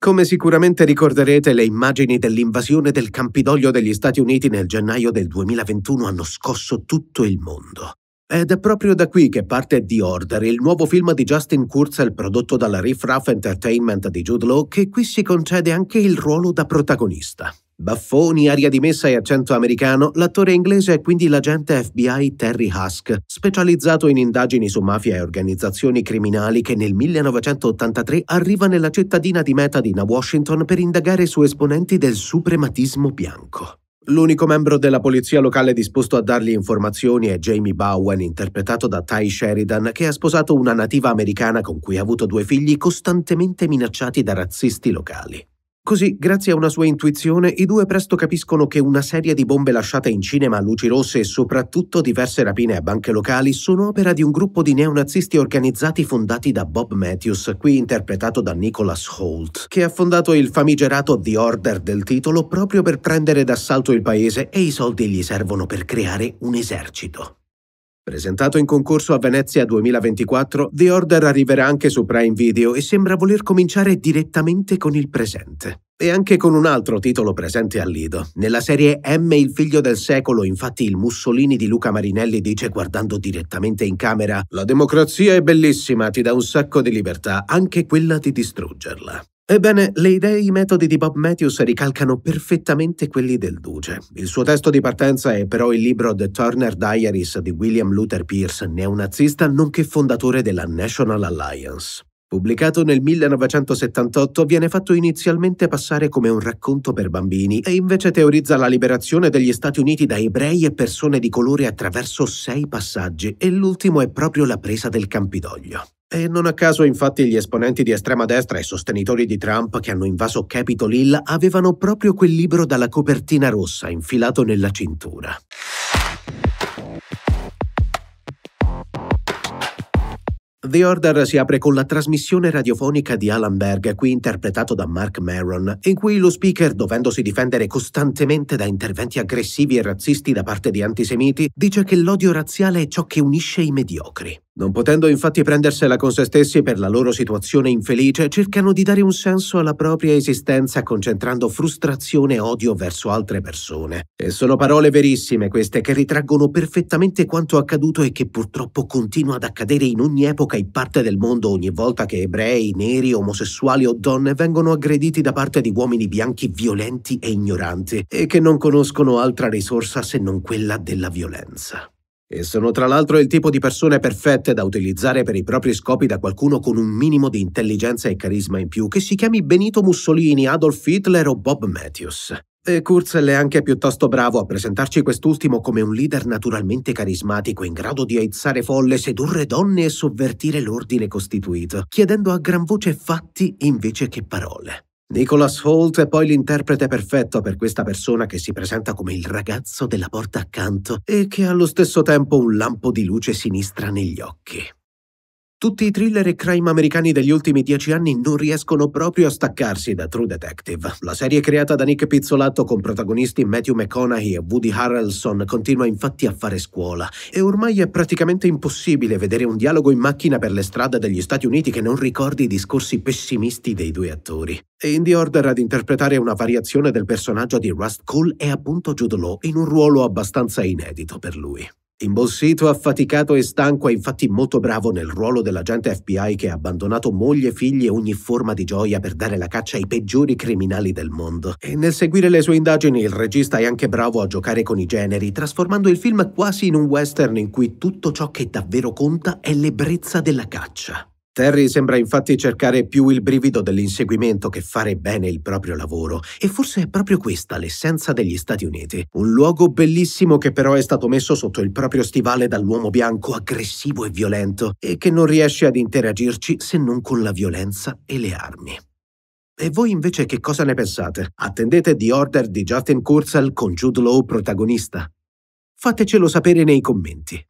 Come sicuramente ricorderete, le immagini dell'invasione del Campidoglio degli Stati Uniti nel gennaio del 2021 hanno scosso tutto il mondo. Ed è proprio da qui che parte The Order, il nuovo film di Justin Kurzel prodotto dalla Riff Raff Entertainment di Jude Law, che qui si concede anche il ruolo da protagonista. Baffoni, aria dimessa e accento americano, l'attore inglese è quindi l'agente FBI Terry Husk, specializzato in indagini su mafia e organizzazioni criminali che nel 1983 arriva nella cittadina di Metadina, Washington, per indagare su esponenti del suprematismo bianco. L'unico membro della polizia locale disposto a dargli informazioni è Jamie Bowen, interpretato da Ty Sheridan, che ha sposato una nativa americana con cui ha avuto due figli costantemente minacciati da razzisti locali. Così, grazie a una sua intuizione, i due presto capiscono che una serie di bombe lasciate in cinema a luci rosse e soprattutto diverse rapine a banche locali sono opera di un gruppo di neonazisti organizzati fondati da Bob Matthews, qui interpretato da Nicholas Holt, che ha fondato il famigerato The Order del titolo proprio per prendere d'assalto il paese e i soldi gli servono per creare un esercito. Presentato in concorso a Venezia 2024, The Order arriverà anche su Prime Video e sembra voler cominciare direttamente con il presente. E anche con un altro titolo presente a Lido. Nella serie M il figlio del secolo, infatti, il Mussolini di Luca Marinelli dice guardando direttamente in camera: La democrazia è bellissima, ti dà un sacco di libertà, anche quella di distruggerla. Ebbene, le idee e i metodi di Bob Matthews ricalcano perfettamente quelli del Duce. Il suo testo di partenza è però il libro The Turner Diaries di William Luther Pierce, neonazista nonché fondatore della National Alliance. Pubblicato nel 1978, viene fatto inizialmente passare come un racconto per bambini e invece teorizza la liberazione degli Stati Uniti da ebrei e persone di colore attraverso sei passaggi e l'ultimo è proprio la presa del Campidoglio. E non a caso infatti gli esponenti di estrema destra e sostenitori di Trump che hanno invaso Capitol Hill avevano proprio quel libro dalla copertina rossa infilato nella cintura. The Order si apre con la trasmissione radiofonica di Alan Berg, qui interpretato da Mark Maron, in cui lo speaker, dovendosi difendere costantemente da interventi aggressivi e razzisti da parte di antisemiti, dice che l'odio razziale è ciò che unisce i mediocri. Non potendo infatti prendersela con se stessi per la loro situazione infelice, cercano di dare un senso alla propria esistenza concentrando frustrazione e odio verso altre persone. E sono parole verissime queste che ritraggono perfettamente quanto accaduto e che purtroppo continua ad accadere in ogni epoca e parte del mondo ogni volta che ebrei, neri, omosessuali o donne vengono aggrediti da parte di uomini bianchi violenti e ignoranti e che non conoscono altra risorsa se non quella della violenza. E sono tra l'altro il tipo di persone perfette da utilizzare per i propri scopi da qualcuno con un minimo di intelligenza e carisma in più, che si chiami Benito Mussolini, Adolf Hitler o Bob Matthews. E Kurzel è anche piuttosto bravo a presentarci quest'ultimo come un leader naturalmente carismatico in grado di aizzare folle, sedurre donne e sovvertire l'ordine costituito, chiedendo a gran voce fatti invece che parole. Nicholas Holt è poi l'interprete perfetto per questa persona che si presenta come il ragazzo della porta accanto e che ha allo stesso tempo un lampo di luce sinistra negli occhi. Tutti i thriller e crime americani degli ultimi dieci anni non riescono proprio a staccarsi da True Detective. La serie creata da Nick Pizzolatto con protagonisti Matthew McConaughey e Woody Harrelson continua infatti a fare scuola e ormai è praticamente impossibile vedere un dialogo in macchina per le strade degli Stati Uniti che non ricordi i discorsi pessimisti dei due attori. E in The Order ad interpretare una variazione del personaggio di Rust Cole è appunto Jude Law in un ruolo abbastanza inedito per lui. Imbossito, affaticato e stanco, è infatti molto bravo nel ruolo dell'agente FBI che ha abbandonato moglie, figli e ogni forma di gioia per dare la caccia ai peggiori criminali del mondo. E nel seguire le sue indagini, il regista è anche bravo a giocare con i generi, trasformando il film quasi in un western in cui tutto ciò che davvero conta è l'ebbrezza della caccia. Terry sembra infatti cercare più il brivido dell'inseguimento che fare bene il proprio lavoro, e forse è proprio questa l'essenza degli Stati Uniti, un luogo bellissimo che però è stato messo sotto il proprio stivale dall'uomo bianco aggressivo e violento e che non riesce ad interagirci se non con la violenza e le armi. E voi invece che cosa ne pensate? Attendete The Order di Justin Kurzel con Jude Law protagonista? Fatecelo sapere nei commenti.